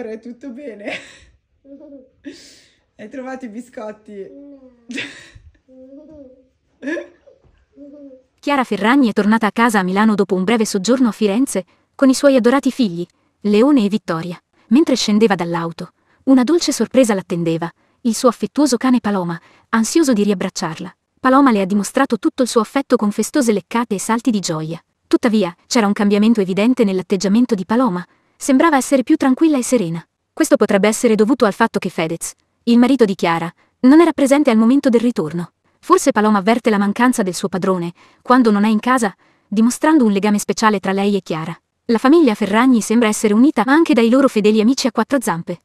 amore, tutto bene? Hai trovato i biscotti? Chiara Ferragni è tornata a casa a Milano dopo un breve soggiorno a Firenze con i suoi adorati figli, Leone e Vittoria. Mentre scendeva dall'auto, una dolce sorpresa l'attendeva, il suo affettuoso cane Paloma, ansioso di riabbracciarla. Paloma le ha dimostrato tutto il suo affetto con festose leccate e salti di gioia. Tuttavia, c'era un cambiamento evidente nell'atteggiamento di Paloma, sembrava essere più tranquilla e serena. Questo potrebbe essere dovuto al fatto che Fedez, il marito di Chiara, non era presente al momento del ritorno. Forse Paloma avverte la mancanza del suo padrone, quando non è in casa, dimostrando un legame speciale tra lei e Chiara. La famiglia Ferragni sembra essere unita anche dai loro fedeli amici a quattro zampe.